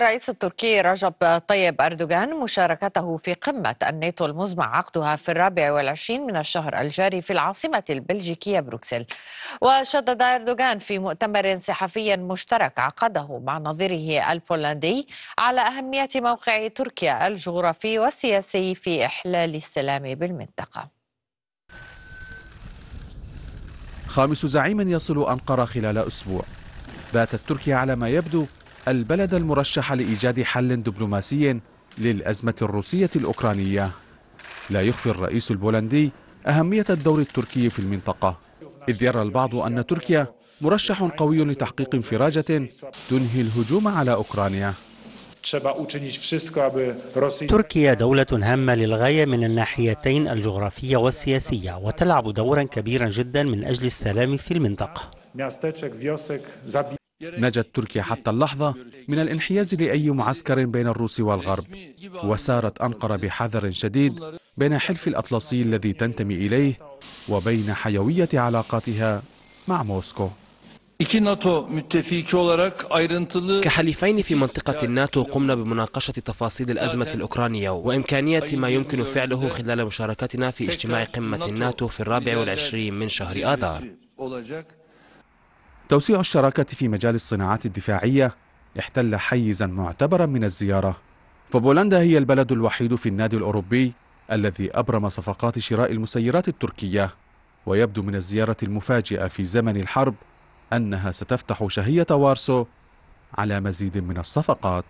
الرئيس التركي رجب طيب أردوغان مشاركته في قمة الناتو المزمع عقدها في الرابع والعشرين من الشهر الجاري في العاصمة البلجيكية بروكسل وشدد أردوغان في مؤتمر صحفي مشترك عقده مع نظيره البولندي على أهمية موقع تركيا الجغرافي والسياسي في إحلال السلام بالمنطقة خامس زعيم يصل أنقرة خلال أسبوع باتت تركيا على ما يبدو البلد المرشح لإيجاد حل دبلوماسي للأزمة الروسية الأوكرانية لا يخفي الرئيس البولندي أهمية الدور التركي في المنطقة إذ يرى البعض أن تركيا مرشح قوي لتحقيق انفراجة تنهي الهجوم على أوكرانيا تركيا دولة هامة للغاية من الناحيتين الجغرافية والسياسية وتلعب دورا كبيرا جدا من أجل السلام في المنطقة نجت تركيا حتى اللحظة من الانحياز لأي معسكر بين الروس والغرب وسارت أنقرة بحذر شديد بين حلف الأطلسي الذي تنتمي إليه وبين حيوية علاقاتها مع موسكو كحليفين في منطقة الناتو قمنا بمناقشة تفاصيل الأزمة الأوكرانية وإمكانية ما يمكن فعله خلال مشاركتنا في اجتماع قمة الناتو في الرابع والعشرين من شهر آذار توسيع الشراكة في مجال الصناعات الدفاعية احتل حيزا معتبرا من الزيارة فبولندا هي البلد الوحيد في النادي الأوروبي الذي أبرم صفقات شراء المسيرات التركية ويبدو من الزيارة المفاجئة في زمن الحرب أنها ستفتح شهية وارسو على مزيد من الصفقات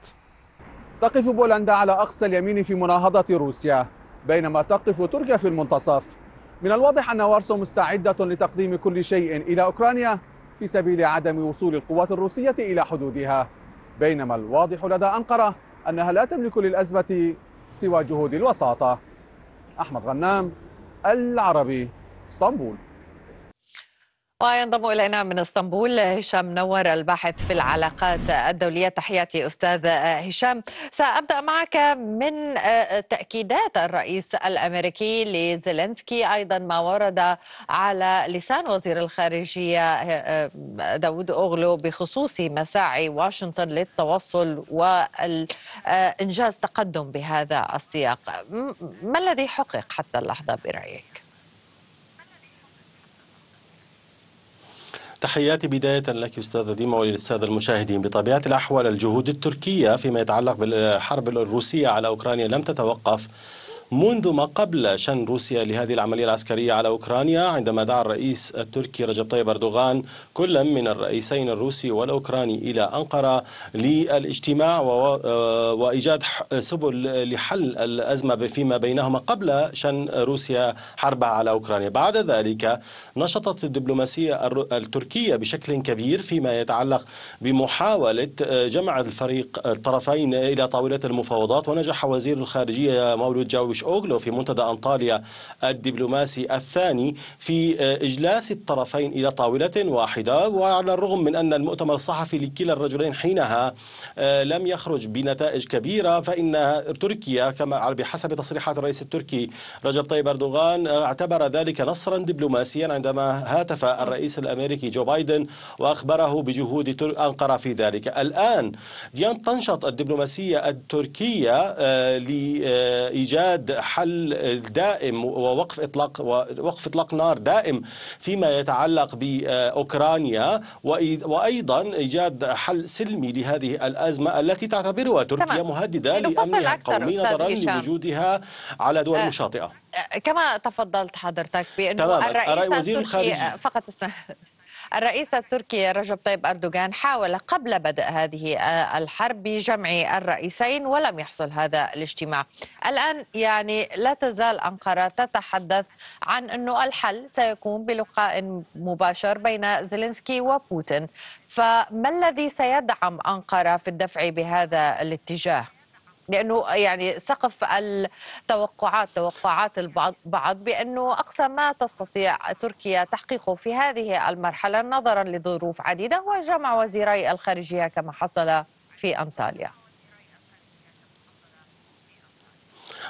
تقف بولندا على أقصى اليمين في مناهضة روسيا بينما تقف تركيا في المنتصف من الواضح أن وارسو مستعدة لتقديم كل شيء إلى أوكرانيا في سبيل عدم وصول القوات الروسية إلى حدودها بينما الواضح لدى أنقرة أنها لا تملك للأزمة سوى جهود الوساطة أحمد غنام العربي اسطنبول وينضم الينا من اسطنبول هشام نور الباحث في العلاقات الدوليه تحياتي استاذ هشام سابدا معك من آه، تاكيدات الرئيس الامريكي لزيلنسكي ايضا ما ورد على لسان وزير الخارجيه آه، آه، داود اوغلو بخصوص مساعي واشنطن للتوصل وانجاز تقدم بهذا السياق ما الذي حقق حتى اللحظه برايك؟ تحياتي بداية لك أستاذة ديما وللسادة المشاهدين بطبيعة الأحوال الجهود التركية فيما يتعلق بالحرب الروسية على أوكرانيا لم تتوقف منذ ما قبل شن روسيا لهذه العملية العسكرية على أوكرانيا عندما دعا الرئيس التركي رجب طيب أردوغان كلا من الرئيسين الروسي والأوكراني إلى أنقرة للاجتماع آه، وإيجاد سبل لحل الأزمة فيما بينهما قبل شن روسيا حربها على أوكرانيا بعد ذلك نشطت الدبلوماسية التركية بشكل كبير فيما يتعلق بمحاولة آه، جمع الفريق الطرفين إلى طاولة المفاوضات ونجح وزير الخارجية مولود جاوي دراويش أوغلو في منتدى أنطاليا الدبلوماسي الثاني في آه، إجلاس الطرفين إلى طاولة واحدة وعلى الرغم من أن المؤتمر الصحفي لكلا الرجلين حينها آه، لم يخرج بنتائج كبيرة فإن تركيا كما بحسب تصريحات الرئيس التركي رجب طيب أردوغان آه، اعتبر ذلك نصرا دبلوماسيا عندما هاتف الرئيس الأمريكي جو بايدن وأخبره بجهود أنقرة في ذلك الآن تنشط الدبلوماسية التركية لإيجاد ايجاد حل دائم ووقف اطلاق وقف اطلاق نار دائم فيما يتعلق باوكرانيا وايضا ايجاد حل سلمي لهذه الازمه التي تعتبرها تركيا تمام. مهدده لامنها القومي نظرا لوجودها على دول آه. مشاطئه آه، كما تفضلت حضرتك بانه الرئيس التركي آه، فقط اسمح الرئيس التركي رجب طيب أردوغان حاول قبل بدء هذه آه، الحرب بجمع الرئيسين ولم يحصل هذا الاجتماع الآن يعني لا تزال أنقرة تتحدث عن أنه الحل سيكون بلقاء مباشر بين زيلينسكي وبوتين فما الذي سيدعم أنقرة في الدفع بهذا الاتجاه؟ لانه يعني سقف التوقعات توقعات البعض بانه اقصى ما تستطيع تركيا تحقيقه في هذه المرحله نظرا لظروف عديده هو جمع وزيري الخارجيه كما حصل في انطاليا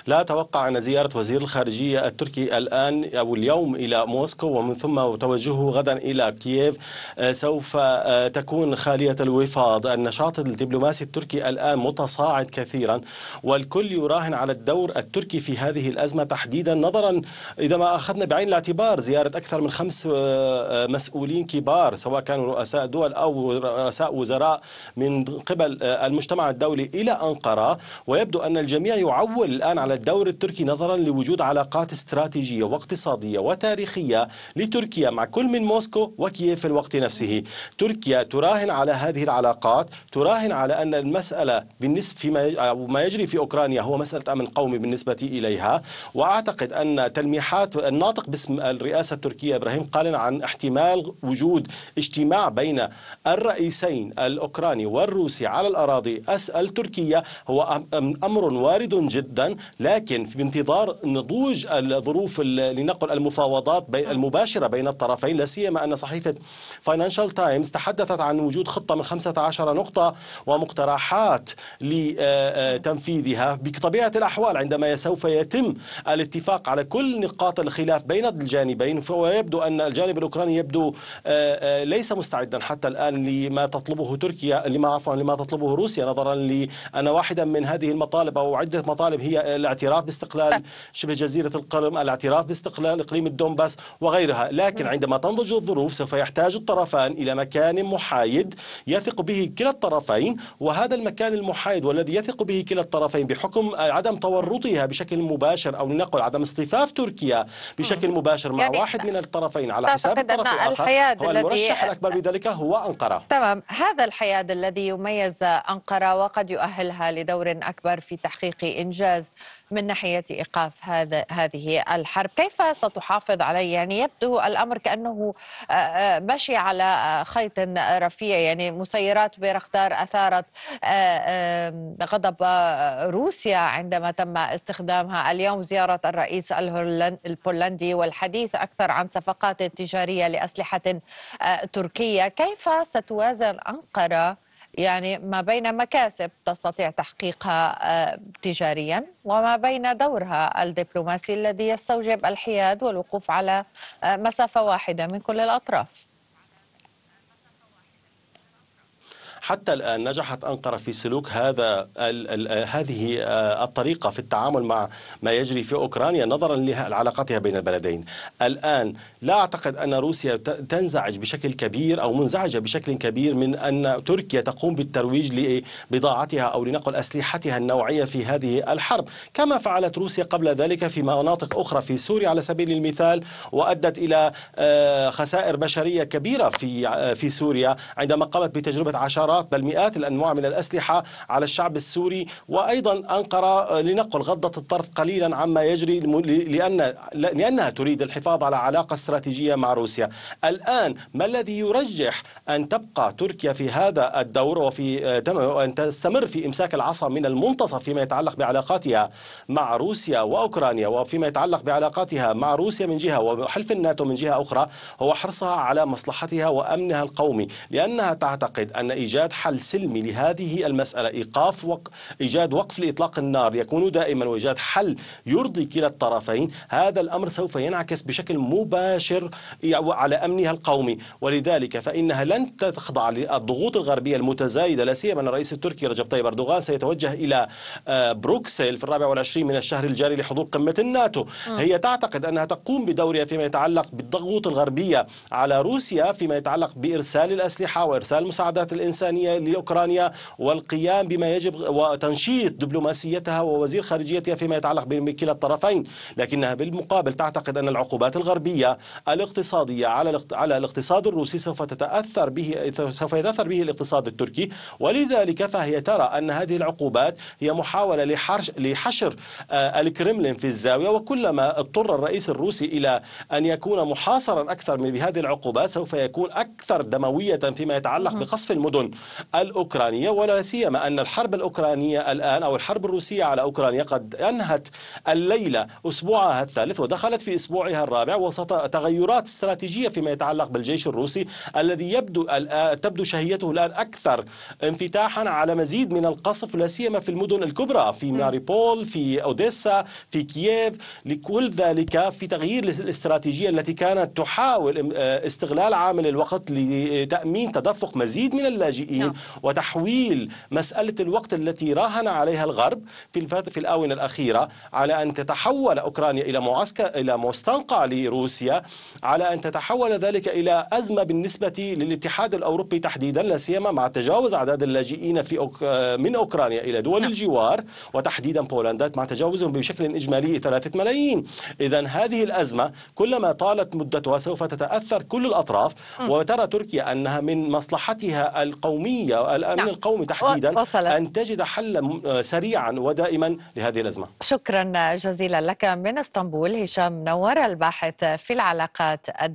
لا أتوقع أن زيارة وزير الخارجية التركي الآن أو اليوم إلى موسكو ومن ثم توجهه غدا إلى كييف آه، سوف آه، تكون خالية الوفاض النشاط الدبلوماسي التركي الآن متصاعد كثيرا والكل يراهن على الدور التركي في هذه الأزمة تحديدا نظرا إذا ما أخذنا بعين الاعتبار زيارة أكثر من خمس آه، مسؤولين كبار سواء كانوا رؤساء دول أو رؤساء وزراء من قبل المجتمع الدولي إلى أنقرة ويبدو أن الجميع يعول الآن على الدور التركي نظرا لوجود علاقات استراتيجية واقتصادية وتاريخية لتركيا مع كل من موسكو وكييف في الوقت نفسه تركيا تراهن على هذه العلاقات تراهن على أن المسألة بالنسبة فيما ما يجري في أوكرانيا هو مسألة أمن قومي بالنسبة إليها وأعتقد أن تلميحات الناطق باسم الرئاسة التركية إبراهيم قال عن احتمال وجود اجتماع بين الرئيسين الأوكراني والروسي على الأراضي التركية هو أمر وارد جدا لكن في انتظار نضوج الظروف لنقل المفاوضات نعم. المباشرة بين الطرفين لا سيما أن صحيفة فاينانشال تايمز تحدثت عن وجود خطة من 15 نقطة ومقترحات لتنفيذها آه، آه، بطبيعة الأحوال عندما سوف يتم الاتفاق على كل نقاط الخلاف بين الجانبين ويبدو أن الجانب الأوكراني يبدو آه، ليس مستعدا حتى الآن لما تطلبه تركيا لما عفوا لما تطلبه روسيا نظرا لأن واحدا من هذه المطالب أو عدة مطالب هي الاعتراف باستقلال طيب. شبه جزيرة القرم الاعتراف باستقلال إقليم الدومباس وغيرها لكن عندما تنضج الظروف سوف يحتاج الطرفان إلى مكان محايد يثق به كلا الطرفين وهذا المكان المحايد والذي يثق به كلا الطرفين بحكم عدم تورطها بشكل مباشر أو لنقل عدم اصطفاف تركيا بشكل مباشر مع يعني واحد من الطرفين على طيب، حساب طيب، الطرف الآخر هو المرشح الأكبر بذلك هو أنقرة تمام هذا الحياد الذي يميز أنقرة وقد يؤهلها لدور أكبر في تحقيق إنجاز من ناحية إيقاف هذا هذه الحرب كيف ستحافظ عليه يعني يبدو الأمر كأنه آه، آه، مشي على آه، خيط رفيع يعني مسيرات بيرختار أثارت غضب روسيا عندما تم استخدامها اليوم زيارة الرئيس البولندي والحديث أكثر عن صفقات تجارية لأسلحة تركية كيف ستوازن أنقرة يعني ما بين مكاسب تستطيع تحقيقها آه، تجاريا وما بين دورها الدبلوماسي الذي يستوجب الحياد والوقوف على آه، مسافة واحدة من كل الأطراف حتى الآن نجحت أنقرة في سلوك هذا الـ الـ هذه آه، الطريقة في التعامل مع ما يجري في أوكرانيا نظرا لعلاقتها بين البلدين الآن لا أعتقد أن روسيا تنزعج بشكل كبير أو منزعجة بشكل كبير من أن تركيا تقوم بالترويج لبضاعتها أو لنقل أسلحتها النوعية في هذه الحرب كما فعلت روسيا قبل ذلك في مناطق أخرى في سوريا على سبيل المثال وأدت إلى آه، خسائر بشرية كبيرة في آه، في سوريا عندما قامت بتجربة عشرات عشرات بل مئات الأنواع من الأسلحة على الشعب السوري وأيضا أنقرة آه، لنقل غضت الطرف قليلا عما يجري لأن لأنها تريد الحفاظ على علاقة استراتيجية مع روسيا الآن ما الذي يرجح أن تبقى تركيا في هذا الدور وفي آه، أن تستمر في إمساك العصا من المنتصف فيما يتعلق بعلاقاتها مع روسيا وأوكرانيا وفيما يتعلق بعلاقاتها مع روسيا من جهة وحلف الناتو من جهة أخرى هو حرصها على مصلحتها وأمنها القومي لأنها تعتقد أن إيجاد إيجاد حل سلمي لهذه المسألة إيقاف وق... إيجاد وقف لإطلاق النار يكون دائما وإيجاد حل يرضي كلا الطرفين هذا الأمر سوف ينعكس بشكل مباشر على أمنها القومي ولذلك فإنها لن تخضع للضغوط الغربية المتزايدة لا سيما أن الرئيس التركي رجب طيب أردوغان سيتوجه إلى آه، بروكسل في الرابع والعشرين من الشهر الجاري لحضور قمة الناتو هي تعتقد أنها تقوم بدورها فيما يتعلق بالضغوط الغربية على روسيا فيما يتعلق بإرسال الأسلحة وإرسال المساعدات الإنسانية الأوكرانية لأوكرانيا والقيام بما يجب وتنشيط دبلوماسيتها ووزير خارجيتها فيما يتعلق بكلا الطرفين لكنها بالمقابل تعتقد أن العقوبات الغربية الاقتصادية على على الاقتصاد الروسي سوف تتأثر به سوف يتأثر به الاقتصاد التركي ولذلك فهي ترى أن هذه العقوبات هي محاولة لحرش لحشر آه، الكرملين في الزاوية وكلما اضطر الرئيس الروسي إلى أن يكون محاصرا أكثر من بهذه العقوبات سوف يكون أكثر دموية فيما يتعلق بقصف المدن الأوكرانية ولا سيما أن الحرب الأوكرانية الآن أو الحرب الروسية على أوكرانيا قد أنهت الليلة أسبوعها الثالث ودخلت في أسبوعها الرابع وسط تغيرات استراتيجية فيما يتعلق بالجيش الروسي الذي يبدو تبدو شهيته الآن أكثر انفتاحا على مزيد من القصف لا سيما في المدن الكبرى في ماريبول في أوديسا في كييف لكل ذلك في تغيير الاستراتيجية التي كانت تحاول استغلال عامل الوقت لتأمين تدفق مزيد من اللاجئين اللاجئين نعم. وتحويل مسألة الوقت التي راهن عليها الغرب في في الآونة الأخيرة على أن تتحول أوكرانيا إلى معسكر إلى مستنقع لروسيا على أن تتحول ذلك إلى أزمة بالنسبة للاتحاد الأوروبي تحديدا لا سيما مع تجاوز أعداد اللاجئين في أوك... من أوكرانيا إلى دول نعم. الجوار وتحديدا بولندا مع تجاوزهم بشكل إجمالي ثلاثة ملايين إذا هذه الأزمة كلما طالت مدتها سوف تتأثر كل الأطراف وترى تركيا أنها من مصلحتها القومية القومية الأمن نعم. القومي تحديدا وصلت. أن تجد حلا آه، سريعا ودائما لهذه الأزمة شكرا جزيلا لك من اسطنبول هشام نور الباحث في العلاقات